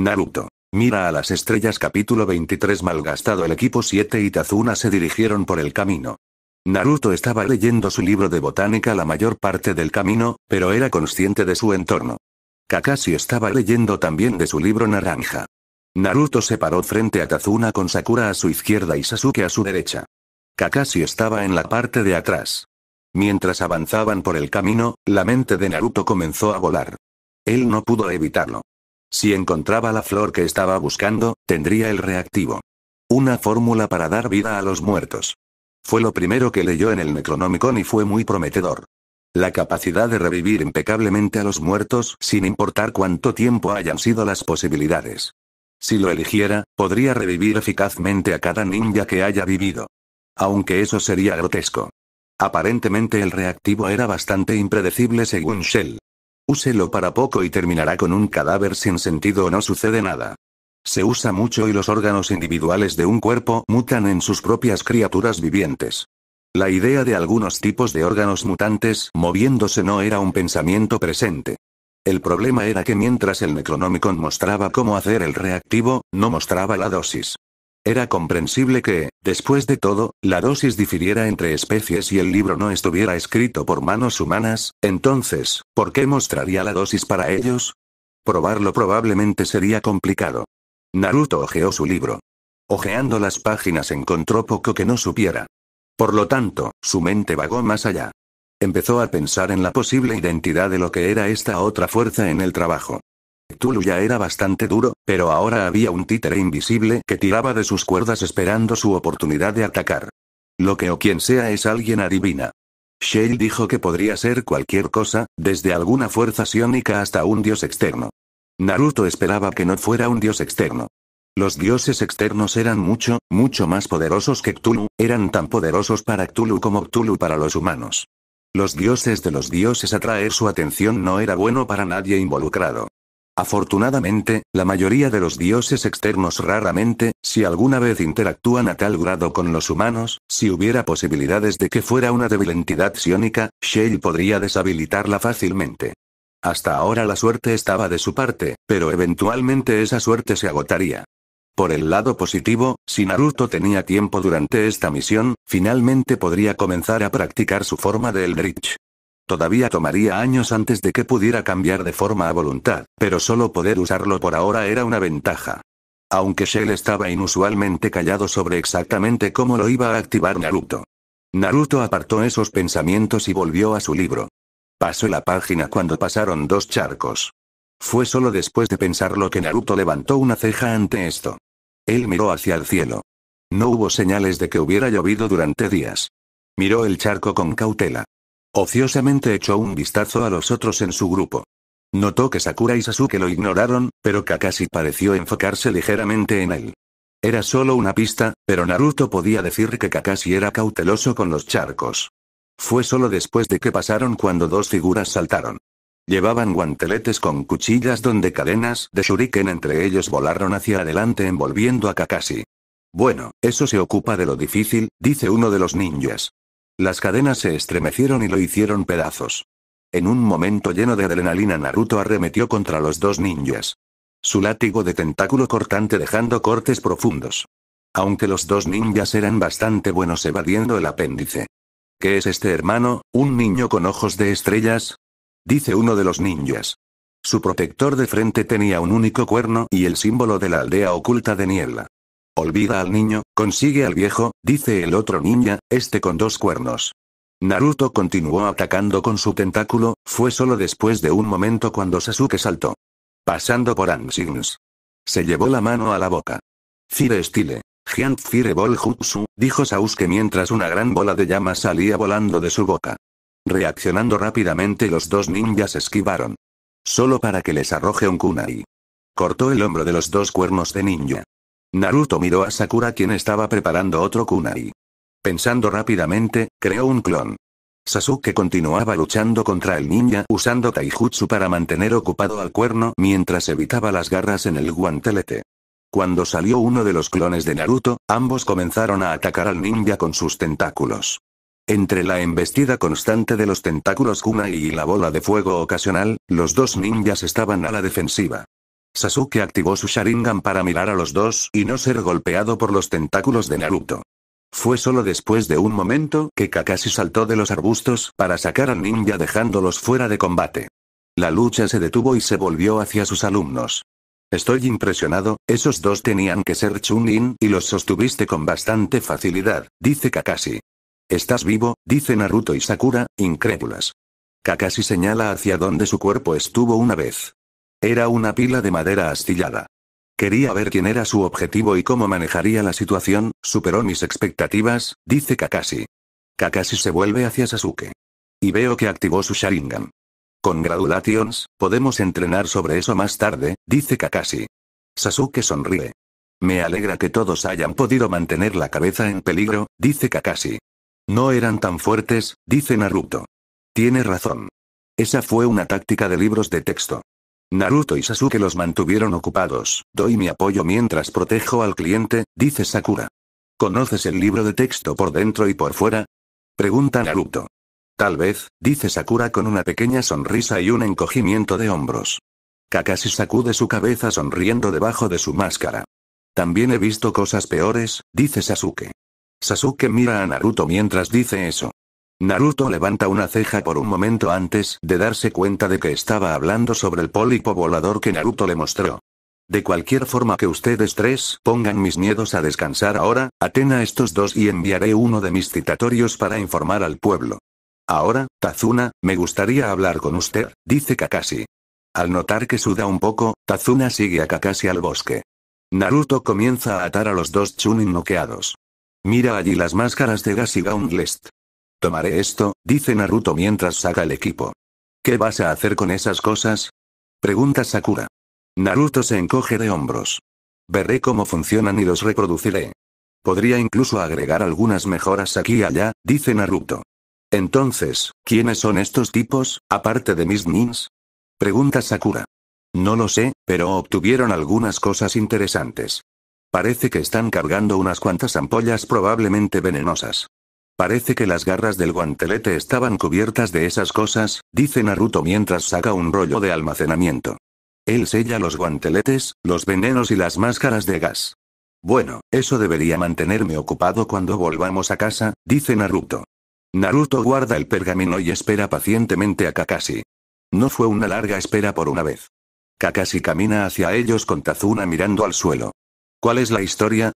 Naruto. Mira a las estrellas capítulo 23 Malgastado el equipo 7 y Tazuna se dirigieron por el camino. Naruto estaba leyendo su libro de botánica la mayor parte del camino, pero era consciente de su entorno. Kakashi estaba leyendo también de su libro naranja. Naruto se paró frente a Tazuna con Sakura a su izquierda y Sasuke a su derecha. Kakashi estaba en la parte de atrás. Mientras avanzaban por el camino, la mente de Naruto comenzó a volar. Él no pudo evitarlo. Si encontraba la flor que estaba buscando, tendría el reactivo. Una fórmula para dar vida a los muertos. Fue lo primero que leyó en el Necronomicon y fue muy prometedor. La capacidad de revivir impecablemente a los muertos sin importar cuánto tiempo hayan sido las posibilidades. Si lo eligiera, podría revivir eficazmente a cada ninja que haya vivido. Aunque eso sería grotesco. Aparentemente el reactivo era bastante impredecible según Shell. Úselo para poco y terminará con un cadáver sin sentido o no sucede nada. Se usa mucho y los órganos individuales de un cuerpo mutan en sus propias criaturas vivientes. La idea de algunos tipos de órganos mutantes moviéndose no era un pensamiento presente. El problema era que mientras el Necronomicon mostraba cómo hacer el reactivo, no mostraba la dosis. Era comprensible que, después de todo, la dosis difiriera entre especies y el libro no estuviera escrito por manos humanas, entonces, ¿por qué mostraría la dosis para ellos? Probarlo probablemente sería complicado. Naruto ojeó su libro. Ojeando las páginas encontró poco que no supiera. Por lo tanto, su mente vagó más allá. Empezó a pensar en la posible identidad de lo que era esta otra fuerza en el trabajo. Tulu ya era bastante duro, pero ahora había un títere invisible que tiraba de sus cuerdas esperando su oportunidad de atacar. Lo que o quien sea es alguien adivina. Shale dijo que podría ser cualquier cosa, desde alguna fuerza sionica hasta un dios externo. Naruto esperaba que no fuera un dios externo. Los dioses externos eran mucho, mucho más poderosos que Cthulhu, eran tan poderosos para Cthulhu como Cthulhu para los humanos. Los dioses de los dioses atraer su atención no era bueno para nadie involucrado. Afortunadamente, la mayoría de los dioses externos raramente, si alguna vez interactúan a tal grado con los humanos, si hubiera posibilidades de que fuera una débil entidad psiónica, Shell podría deshabilitarla fácilmente. Hasta ahora la suerte estaba de su parte, pero eventualmente esa suerte se agotaría. Por el lado positivo, si Naruto tenía tiempo durante esta misión, finalmente podría comenzar a practicar su forma de Eldritch. Todavía tomaría años antes de que pudiera cambiar de forma a voluntad, pero solo poder usarlo por ahora era una ventaja. Aunque Shell estaba inusualmente callado sobre exactamente cómo lo iba a activar Naruto. Naruto apartó esos pensamientos y volvió a su libro. Pasó la página cuando pasaron dos charcos. Fue solo después de pensarlo que Naruto levantó una ceja ante esto. Él miró hacia el cielo. No hubo señales de que hubiera llovido durante días. Miró el charco con cautela. Ociosamente echó un vistazo a los otros en su grupo. Notó que Sakura y Sasuke lo ignoraron, pero Kakashi pareció enfocarse ligeramente en él. Era solo una pista, pero Naruto podía decir que Kakashi era cauteloso con los charcos. Fue solo después de que pasaron cuando dos figuras saltaron. Llevaban guanteletes con cuchillas donde cadenas de shuriken entre ellos volaron hacia adelante envolviendo a Kakashi. Bueno, eso se ocupa de lo difícil, dice uno de los ninjas. Las cadenas se estremecieron y lo hicieron pedazos. En un momento lleno de adrenalina Naruto arremetió contra los dos ninjas. Su látigo de tentáculo cortante dejando cortes profundos. Aunque los dos ninjas eran bastante buenos evadiendo el apéndice. ¿Qué es este hermano, un niño con ojos de estrellas? Dice uno de los ninjas. Su protector de frente tenía un único cuerno y el símbolo de la aldea oculta de niebla. Olvida al niño, consigue al viejo, dice el otro ninja, este con dos cuernos. Naruto continuó atacando con su tentáculo, fue solo después de un momento cuando Sasuke saltó. Pasando por Anshin's. Se llevó la mano a la boca. Fire Style. Giant Fireball Jutsu, dijo Sasuke mientras una gran bola de llamas salía volando de su boca. Reaccionando rápidamente los dos ninjas esquivaron. Solo para que les arroje un kunai. Cortó el hombro de los dos cuernos de ninja. Naruto miró a Sakura quien estaba preparando otro kunai. Pensando rápidamente, creó un clon. Sasuke continuaba luchando contra el ninja usando taijutsu para mantener ocupado al cuerno mientras evitaba las garras en el guantelete. Cuando salió uno de los clones de Naruto, ambos comenzaron a atacar al ninja con sus tentáculos. Entre la embestida constante de los tentáculos kunai y la bola de fuego ocasional, los dos ninjas estaban a la defensiva. Sasuke activó su Sharingan para mirar a los dos y no ser golpeado por los tentáculos de Naruto. Fue solo después de un momento que Kakashi saltó de los arbustos para sacar a ninja dejándolos fuera de combate. La lucha se detuvo y se volvió hacia sus alumnos. Estoy impresionado, esos dos tenían que ser Chunin y los sostuviste con bastante facilidad, dice Kakashi. Estás vivo, dice Naruto y Sakura, incrédulas. Kakashi señala hacia donde su cuerpo estuvo una vez. Era una pila de madera astillada. Quería ver quién era su objetivo y cómo manejaría la situación, superó mis expectativas, dice Kakashi. Kakashi se vuelve hacia Sasuke. Y veo que activó su Sharingan. Congratulations, podemos entrenar sobre eso más tarde, dice Kakashi. Sasuke sonríe. Me alegra que todos hayan podido mantener la cabeza en peligro, dice Kakashi. No eran tan fuertes, dice Naruto. Tiene razón. Esa fue una táctica de libros de texto. Naruto y Sasuke los mantuvieron ocupados, doy mi apoyo mientras protejo al cliente, dice Sakura. ¿Conoces el libro de texto por dentro y por fuera? Pregunta Naruto. Tal vez, dice Sakura con una pequeña sonrisa y un encogimiento de hombros. Kakashi sacude su cabeza sonriendo debajo de su máscara. También he visto cosas peores, dice Sasuke. Sasuke mira a Naruto mientras dice eso. Naruto levanta una ceja por un momento antes de darse cuenta de que estaba hablando sobre el pólipo volador que Naruto le mostró. De cualquier forma que ustedes tres pongan mis miedos a descansar ahora, atena estos dos y enviaré uno de mis citatorios para informar al pueblo. Ahora, Tazuna, me gustaría hablar con usted, dice Kakashi. Al notar que suda un poco, Tazuna sigue a Kakashi al bosque. Naruto comienza a atar a los dos Chunin noqueados. Mira allí las máscaras de gas Tomaré esto, dice Naruto mientras saca el equipo. ¿Qué vas a hacer con esas cosas? Pregunta Sakura. Naruto se encoge de hombros. Veré cómo funcionan y los reproduciré. Podría incluso agregar algunas mejoras aquí y allá, dice Naruto. Entonces, ¿quiénes son estos tipos, aparte de mis nins? Pregunta Sakura. No lo sé, pero obtuvieron algunas cosas interesantes. Parece que están cargando unas cuantas ampollas probablemente venenosas. Parece que las garras del guantelete estaban cubiertas de esas cosas, dice Naruto mientras saca un rollo de almacenamiento. Él sella los guanteletes, los venenos y las máscaras de gas. Bueno, eso debería mantenerme ocupado cuando volvamos a casa, dice Naruto. Naruto guarda el pergamino y espera pacientemente a Kakashi. No fue una larga espera por una vez. Kakashi camina hacia ellos con Tazuna mirando al suelo. ¿Cuál es la historia?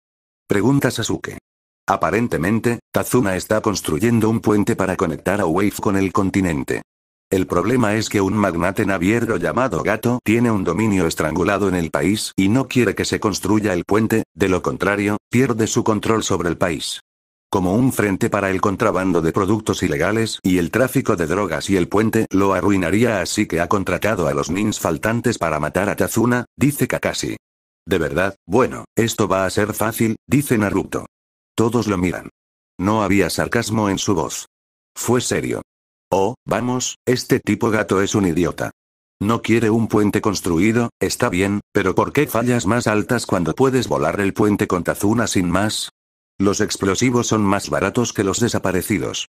Pregunta Sasuke. Aparentemente, Tazuna está construyendo un puente para conectar a Wave con el continente. El problema es que un magnate naviero llamado Gato tiene un dominio estrangulado en el país y no quiere que se construya el puente, de lo contrario, pierde su control sobre el país. Como un frente para el contrabando de productos ilegales y el tráfico de drogas y el puente lo arruinaría así que ha contratado a los nins faltantes para matar a Tazuna, dice Kakashi. De verdad, bueno, esto va a ser fácil, dice Naruto. Todos lo miran. No había sarcasmo en su voz. Fue serio. Oh, vamos, este tipo gato es un idiota. No quiere un puente construido, está bien, pero ¿por qué fallas más altas cuando puedes volar el puente con Tazuna sin más? Los explosivos son más baratos que los desaparecidos.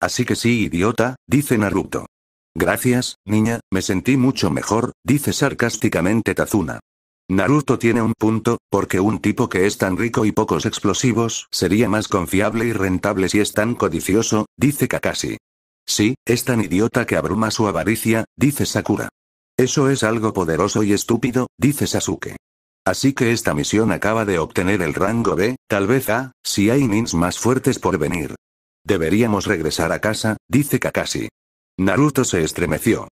Así que sí, idiota, dice Naruto. Gracias, niña, me sentí mucho mejor, dice sarcásticamente Tazuna. Naruto tiene un punto, porque un tipo que es tan rico y pocos explosivos sería más confiable y rentable si es tan codicioso, dice Kakashi. Sí, es tan idiota que abruma su avaricia, dice Sakura. Eso es algo poderoso y estúpido, dice Sasuke. Así que esta misión acaba de obtener el rango B, tal vez A, si hay nins más fuertes por venir. Deberíamos regresar a casa, dice Kakashi. Naruto se estremeció.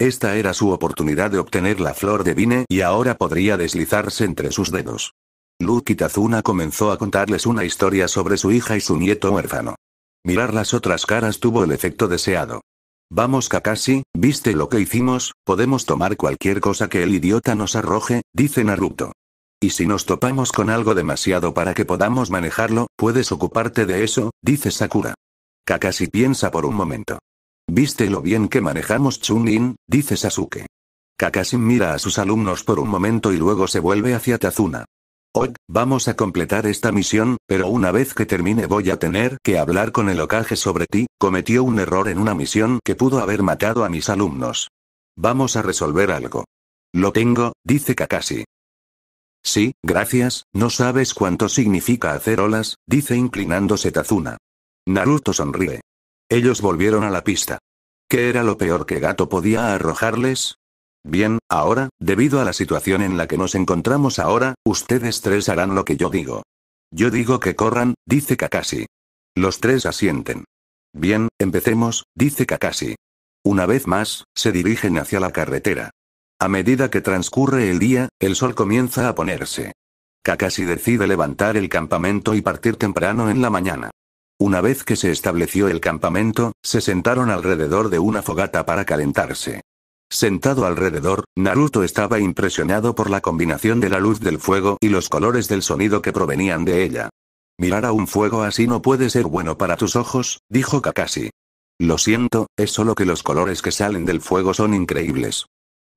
Esta era su oportunidad de obtener la flor de vine y ahora podría deslizarse entre sus dedos. Luke Tazuna comenzó a contarles una historia sobre su hija y su nieto huérfano. Mirar las otras caras tuvo el efecto deseado. Vamos Kakashi, viste lo que hicimos, podemos tomar cualquier cosa que el idiota nos arroje, dice Naruto. Y si nos topamos con algo demasiado para que podamos manejarlo, puedes ocuparte de eso, dice Sakura. Kakashi piensa por un momento. Viste lo bien que manejamos chun dice Sasuke. Kakashi mira a sus alumnos por un momento y luego se vuelve hacia Tazuna. Hoy, vamos a completar esta misión, pero una vez que termine voy a tener que hablar con el Okage sobre ti, cometió un error en una misión que pudo haber matado a mis alumnos. Vamos a resolver algo. Lo tengo, dice Kakashi. Sí, gracias, no sabes cuánto significa hacer olas, dice inclinándose Tazuna. Naruto sonríe. Ellos volvieron a la pista. ¿Qué era lo peor que Gato podía arrojarles? Bien, ahora, debido a la situación en la que nos encontramos ahora, ustedes tres harán lo que yo digo. Yo digo que corran, dice Kakashi. Los tres asienten. Bien, empecemos, dice Kakashi. Una vez más, se dirigen hacia la carretera. A medida que transcurre el día, el sol comienza a ponerse. Kakashi decide levantar el campamento y partir temprano en la mañana. Una vez que se estableció el campamento, se sentaron alrededor de una fogata para calentarse. Sentado alrededor, Naruto estaba impresionado por la combinación de la luz del fuego y los colores del sonido que provenían de ella. Mirar a un fuego así no puede ser bueno para tus ojos, dijo Kakashi. Lo siento, es solo que los colores que salen del fuego son increíbles.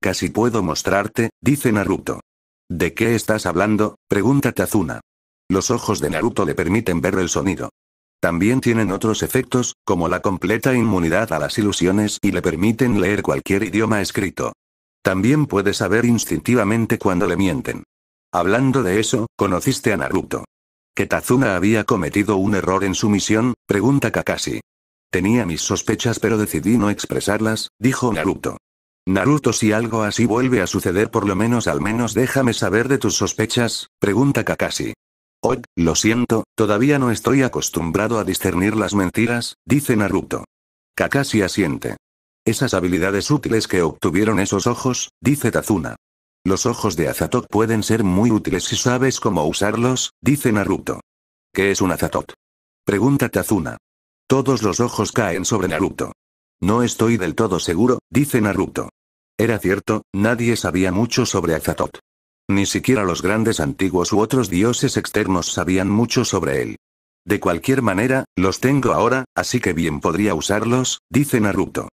Casi puedo mostrarte, dice Naruto. ¿De qué estás hablando? pregunta Tazuna. Los ojos de Naruto le permiten ver el sonido. También tienen otros efectos, como la completa inmunidad a las ilusiones y le permiten leer cualquier idioma escrito. También puede saber instintivamente cuando le mienten. Hablando de eso, conociste a Naruto. ¿Que Tazuna había cometido un error en su misión? pregunta Kakashi. Tenía mis sospechas pero decidí no expresarlas, dijo Naruto. Naruto si algo así vuelve a suceder por lo menos al menos déjame saber de tus sospechas, pregunta Kakashi. Oh, lo siento, todavía no estoy acostumbrado a discernir las mentiras, dice Naruto. Kakashi asiente. Esas habilidades útiles que obtuvieron esos ojos, dice Tazuna. Los ojos de Azatot pueden ser muy útiles si sabes cómo usarlos, dice Naruto. ¿Qué es un Azatot? Pregunta Tazuna. Todos los ojos caen sobre Naruto. No estoy del todo seguro, dice Naruto. Era cierto, nadie sabía mucho sobre Azatot. Ni siquiera los grandes antiguos u otros dioses externos sabían mucho sobre él. De cualquier manera, los tengo ahora, así que bien podría usarlos, dice Naruto.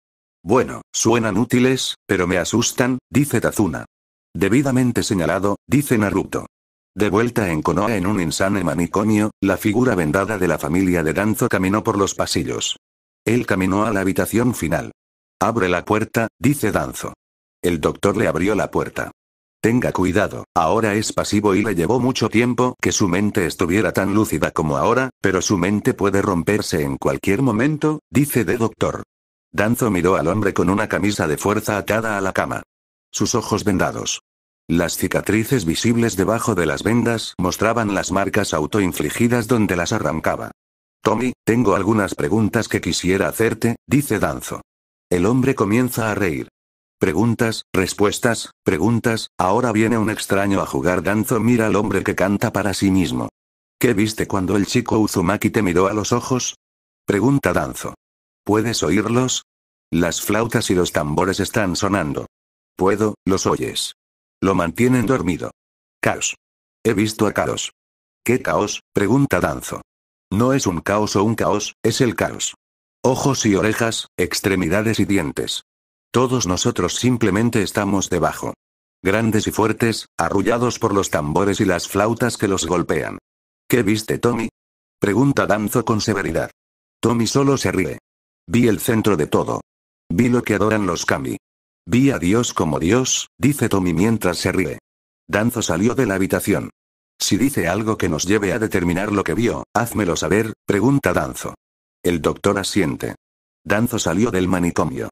Bueno, suenan útiles, pero me asustan, dice Tazuna. Debidamente señalado, dice Naruto. De vuelta en Konoha en un insane manicomio, la figura vendada de la familia de Danzo caminó por los pasillos. Él caminó a la habitación final. Abre la puerta, dice Danzo. El doctor le abrió la puerta. Tenga cuidado, ahora es pasivo y le llevó mucho tiempo que su mente estuviera tan lúcida como ahora, pero su mente puede romperse en cualquier momento, dice de doctor. Danzo miró al hombre con una camisa de fuerza atada a la cama. Sus ojos vendados. Las cicatrices visibles debajo de las vendas mostraban las marcas autoinfligidas donde las arrancaba. Tommy, tengo algunas preguntas que quisiera hacerte, dice Danzo. El hombre comienza a reír. Preguntas, respuestas, preguntas, ahora viene un extraño a jugar danzo mira al hombre que canta para sí mismo. ¿Qué viste cuando el chico Uzumaki te miró a los ojos? Pregunta danzo. ¿Puedes oírlos? Las flautas y los tambores están sonando. Puedo, los oyes. Lo mantienen dormido. Caos. He visto a caos. ¿Qué caos? pregunta Danzo. No es un caos o un caos, es el caos. Ojos y orejas, extremidades y dientes. Todos nosotros simplemente estamos debajo. Grandes y fuertes, arrullados por los tambores y las flautas que los golpean. ¿Qué viste, Tommy? Pregunta Danzo con severidad. Tommy solo se ríe. Vi el centro de todo. Vi lo que adoran los Kami. Vi a Dios como Dios, dice Tommy mientras se ríe. Danzo salió de la habitación. Si dice algo que nos lleve a determinar lo que vio, házmelo saber, pregunta Danzo. El doctor asiente. Danzo salió del manicomio.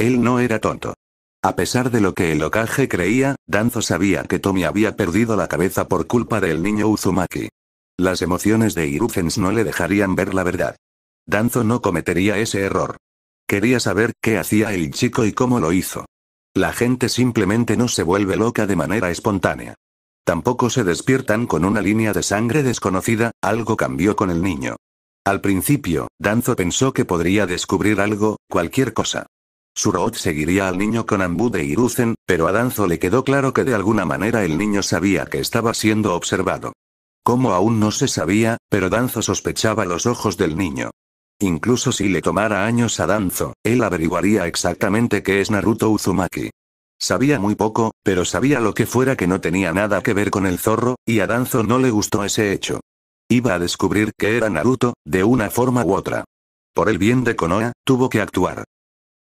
Él no era tonto. A pesar de lo que el locaje creía, Danzo sabía que Tommy había perdido la cabeza por culpa del niño Uzumaki. Las emociones de Irufens no le dejarían ver la verdad. Danzo no cometería ese error. Quería saber qué hacía el chico y cómo lo hizo. La gente simplemente no se vuelve loca de manera espontánea. Tampoco se despiertan con una línea de sangre desconocida, algo cambió con el niño. Al principio, Danzo pensó que podría descubrir algo, cualquier cosa. Surot seguiría al niño con Ambu de Iruzen, pero a Danzo le quedó claro que de alguna manera el niño sabía que estaba siendo observado. Como aún no se sabía, pero Danzo sospechaba los ojos del niño. Incluso si le tomara años a Danzo, él averiguaría exactamente qué es Naruto Uzumaki. Sabía muy poco, pero sabía lo que fuera que no tenía nada que ver con el zorro, y a Danzo no le gustó ese hecho. Iba a descubrir que era Naruto, de una forma u otra. Por el bien de Konoha, tuvo que actuar.